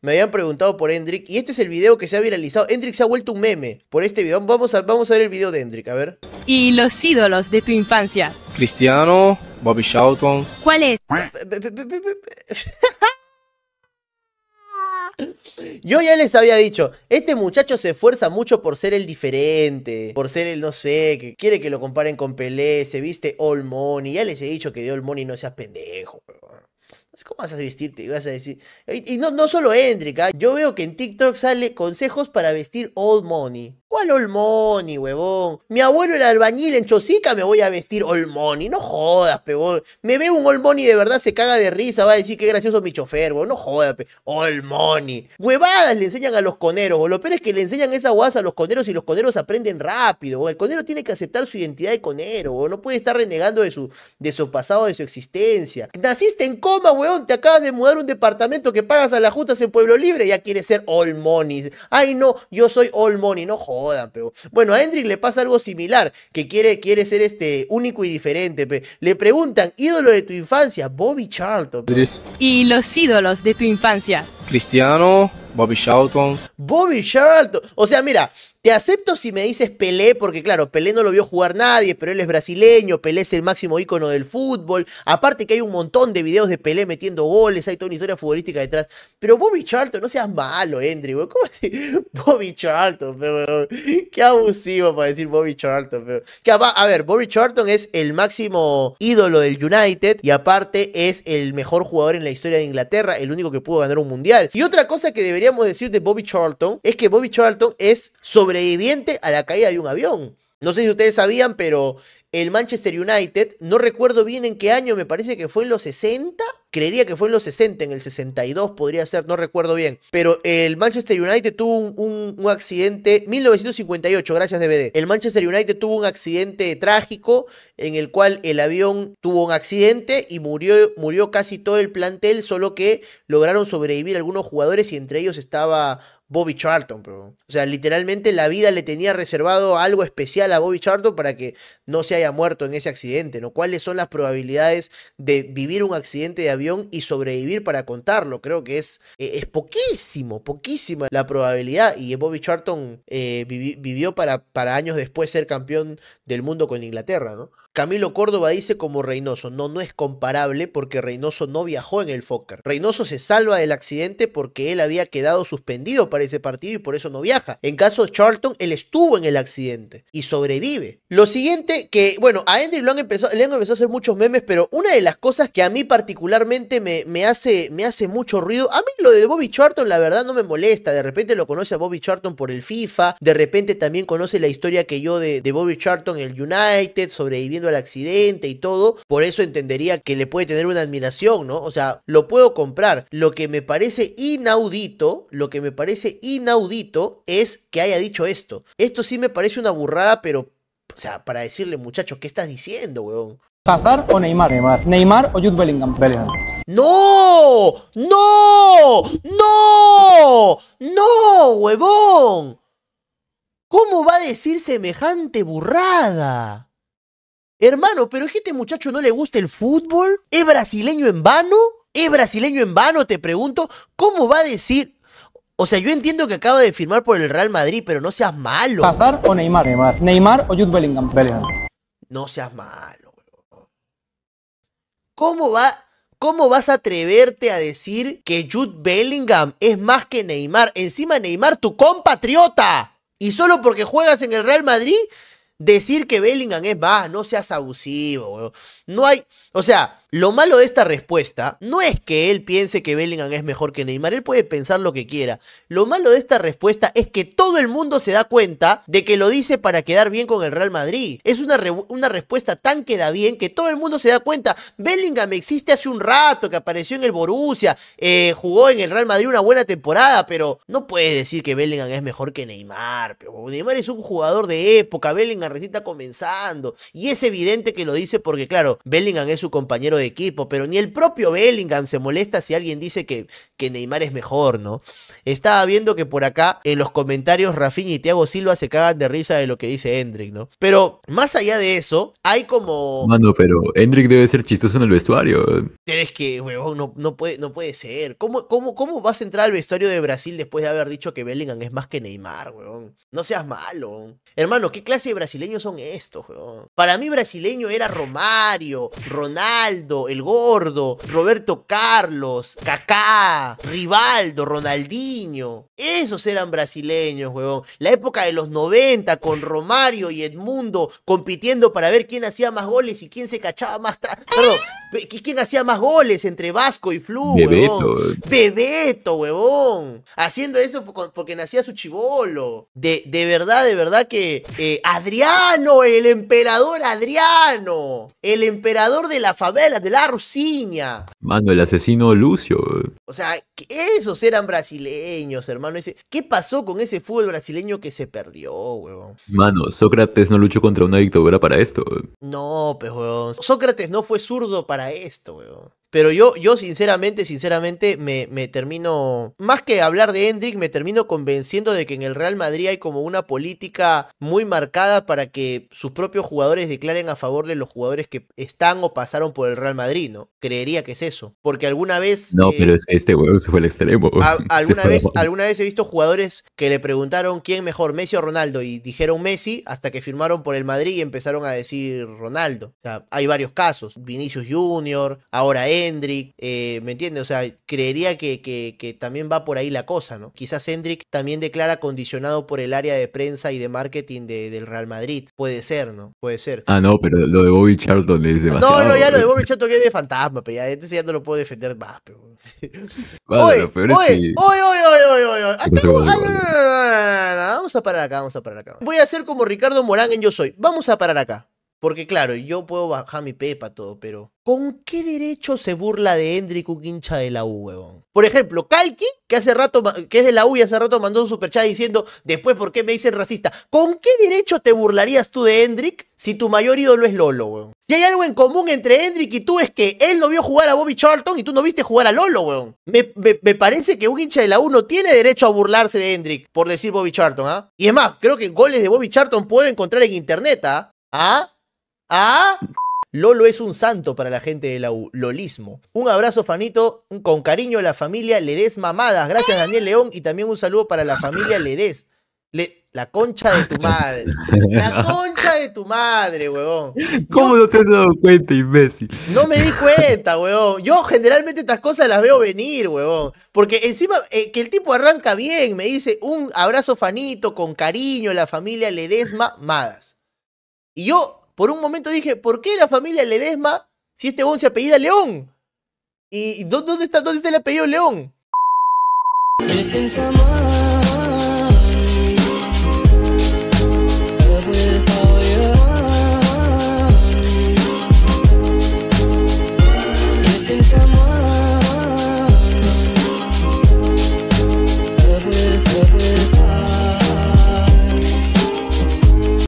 Me habían preguntado por Hendrik y este es el video que se ha viralizado. Hendrik se ha vuelto un meme por este video. Vamos a, vamos a ver el video de Hendrik, a ver. Y los ídolos de tu infancia. Cristiano, Bobby Charlton. ¿Cuál es? Yo ya les había dicho, este muchacho se esfuerza mucho por ser el diferente, por ser el no sé, que quiere que lo comparen con Pelé, se viste All Money. Ya les he dicho que de All Money no seas pendejo. ¿Cómo vas a vestirte? Vas a decir. Y, no, no solo Hendrick, ¿ah? yo veo que en TikTok sale consejos para vestir All Money. ¿Cuál Olmoni, huevón? Mi abuelo era albañil en Chosica, me voy a vestir Olmoni. No jodas, peor. Me ve un y de verdad, se caga de risa, va a decir que gracioso mi chofer, huevón. No jodas, pe. Olmoni. Huevadas le enseñan a los coneros, Lo peor es que le enseñan esa guasa a los coneros y los coneros aprenden rápido, El conero tiene que aceptar su identidad de conero, o No puede estar renegando de su, de su pasado, de su existencia. Naciste en coma, huevón. Te acabas de mudar un departamento que pagas a las justas en Pueblo Libre. Ya quieres ser Olmoni. Ay, no, yo soy Olmoni, no jodas. Bueno, a Hendrik le pasa algo similar, que quiere, quiere ser este único y diferente, Le preguntan, ídolo de tu infancia, Bobby Charlton. Y los ídolos de tu infancia. Cristiano, Bobby Charlton. Bobby Charlton. O sea, mira, te acepto si me dices Pelé, porque claro, Pelé no lo vio jugar nadie, pero él es brasileño, Pelé es el máximo ícono del fútbol. Aparte que hay un montón de videos de Pelé metiendo goles, hay toda una historia futbolística detrás. Pero Bobby Charlton, no seas malo, Andrew. ¿Cómo así? Bobby Charlton, qué abusivo para decir Bobby Charlton. Pero. a ver, Bobby Charlton es el máximo ídolo del United y aparte es el mejor jugador en la historia de Inglaterra, el único que pudo ganar un mundial. Y otra cosa que deberíamos decir de Bobby Charlton es que Bobby Charlton es sobre sobreviviente a la caída de un avión. No sé si ustedes sabían, pero el Manchester United, no recuerdo bien en qué año, me parece que fue en los 60, creería que fue en los 60, en el 62 podría ser, no recuerdo bien, pero el Manchester United tuvo un, accidente, 1958, gracias DVD, el Manchester United tuvo un accidente trágico en el cual el avión tuvo un accidente y murió, murió casi todo el plantel, solo que lograron sobrevivir algunos jugadores y entre ellos estaba Bobby Charlton, O sea, literalmente la vida le tenía reservado algo especial a Bobby Charlton para que no se haya muerto en ese accidente, ¿no? ¿Cuáles son las probabilidades de vivir un accidente de avión y sobrevivir para contarlo? Creo que es, e, es poquísimo, poquísima la probabilidad. Y Bobby Charlton eh, vivió para, para años después ser campeón del mundo con Inglaterra, ¿no? Camilo Córdoba dice como Reynoso, no, no es comparable porque Reynoso no viajó en el Fokker. Reynoso se salva del accidente porque él había quedado suspendido para ese partido y por eso no viaja. En caso de Charlton, él estuvo en el accidente y sobrevive. Lo siguiente que, bueno, a Andrew lo han empezado, le han empezado a hacer muchos memes, pero una de las cosas que a mí particularmente me, me, hace, me hace mucho ruido, a mí lo de Bobby Charlton la verdad no me molesta, de repente lo conoce a Bobby Charlton por el FIFA, de repente también conoce la historia que yo de, de Bobby Charlton en el United, sobreviviendo al accidente y todo, por eso entendería que le puede tener una admiración, ¿no? O sea, lo puedo comprar. Lo que me parece inaudito, lo que me parece inaudito es que haya dicho esto. Esto sí me parece una burrada, pero, o sea, para decirle, muchachos, ¿qué estás diciendo, huevón? pasar o Neymar? Neymar. Neymar o Jude Bellingham. Bellingham. ¡No! ¡No! ¡No! ¡No, huevón! ¿Cómo va a decir semejante burrada? Hermano, pero es que este muchacho no le gusta el fútbol. ¿Es brasileño en vano? ¿Es brasileño en vano? Te pregunto. ¿Cómo va a decir? O sea, yo entiendo que acaba de firmar por el Real Madrid, pero no seas malo. ¿Hazard o Neymar? Neymar. Neymar o Jude Bellingham. No seas malo. ¿Cómo va? ¿Cómo vas a atreverte a decir que Jude Bellingham es más que Neymar? Encima Neymar, tu compatriota. Y solo porque juegas en el Real Madrid, Decir que Bellingham es más, no seas abusivo, No hay, o sea, lo malo de esta respuesta no es que él piense que Bellingham es mejor que Neymar, él puede pensar lo que quiera. Lo malo de esta respuesta es que todo el mundo se da cuenta de que lo dice para quedar bien con el Real Madrid. Es una, una respuesta tan queda bien que todo el mundo se da cuenta. Bellingham existe hace un rato, que apareció en el Borussia, eh, jugó en el Real Madrid una buena temporada, pero no puedes decir que Bellingham es mejor que Neymar. Neymar es un jugador de época, Bellingham recién está comenzando. Y es evidente que lo dice porque, claro, Bellingham es su compañero de equipo, pero ni el propio Bellingham se molesta si alguien dice que, que Neymar es mejor, ¿no? Estaba viendo que por acá en los comentarios Rafinha y Thiago Silva se cagan de risa de lo que dice Hendrik, ¿no? Pero más allá de eso, hay como. Mano, pero Hendrik debe ser chistoso en el vestuario. que, huevón, no, puede, no puede ser. ¿Cómo, cómo, ¿Cómo vas a entrar al vestuario de Brasil después de haber dicho que Bellingham es más que Neymar, weón? No seas malo. Hermano, ¿qué clase de Brasil? brasileños son estos, weón. Para mí brasileño era Romario, Ronaldo, El Gordo, Roberto Carlos, Kaká, Rivaldo, Ronaldinho. Esos eran brasileños, weón. La época de los 90 con Romario y Edmundo compitiendo para ver quién hacía más goles y quién se cachaba más... Perdón, ¿Quién hacía más goles entre Vasco y Flu, Bebeto. huevón? Bebeto, huevón. Haciendo eso porque nacía su chivolo. De, de verdad, de verdad que. Eh, Adriano, el emperador Adriano. El emperador de la favela, de la Rusiña. Mano, el asesino Lucio. O sea, esos eran brasileños, hermano. ¿Qué pasó con ese fútbol brasileño que se perdió, huevón? Mano, Sócrates no luchó contra una dictadura para esto. No, pues, huevón. Sócrates no fue zurdo para para esto, weón. Pero yo, yo sinceramente, sinceramente, me, me, termino, más que hablar de Hendrik, me termino convenciendo de que en el Real Madrid hay como una política muy marcada para que sus propios jugadores declaren a favor de los jugadores que están o pasaron por el Real Madrid, ¿no? Creería que es eso. Porque alguna vez... No, eh, pero es que este huevo se fue al extremo. alguna, vez, alguna vez he visto jugadores que le preguntaron quién mejor, Messi o Ronaldo, y dijeron Messi hasta que firmaron por el Madrid y empezaron a decir Ronaldo. O sea, hay varios casos. Vinicius Junior, ahora él Hendrick, eh, ¿me entiendes? O sea, creería que, que, también va por ahí la cosa, ¿no? Quizás Hendrick también declara condicionado por el área de prensa y de marketing del Real Madrid. Puede ser, ¿no? Puede ser. Ah, no, pero lo de Bobby Charlton es demasiado. No, no, ya lo de Bobby Charlton es de fantasma, pero ya, este ya no lo puedo defender más, pero... oye, oye, oye, Vamos a parar acá, vamos a parar acá. Voy a hacer como Ricardo Morán en Yo Soy. Vamos a parar acá. Porque claro, yo puedo bajar mi pepa todo, pero ¿con qué derecho se burla de Hendrik un hincha de la U, huevón? Por ejemplo, Kalki, que hace rato, que es de la U y hace rato mandó un superchat diciendo, después, ¿por qué me dicen racista? ¿Con qué derecho te burlarías tú de Hendrik si tu mayor ídolo es Lolo, weón? Si hay algo en común entre Hendrik y tú es que él no vio jugar a Bobby Charlton y tú no viste jugar a Lolo, weón. Me, parece que un hincha de la U no tiene derecho a burlarse de Hendrik por decir Bobby Charlton, ¿ah? Y es más, creo que goles de Bobby Charlton puedo encontrar en internet, ¿ah? ¿Ah? ¿Ah? Lolo es un santo para la gente de la Lolismo. Un abrazo, Fanito. Con cariño a la familia le des Mamadas. Gracias, Daniel León. Y también un saludo para la familia le des... la concha de tu madre. La concha de tu madre, huevón. ¿Cómo no te has dado cuenta, imbécil? No me di cuenta, huevón. Yo generalmente estas cosas las veo venir, huevón. Porque encima, eh, que el tipo arranca bien. Me dice un abrazo, Fanito, con cariño a la familia le des Mamadas. Y yo por un momento dije, ¿por qué la familia Ledesma si este bon se apellida León? ¿Y dónde está, dónde está el apellido León?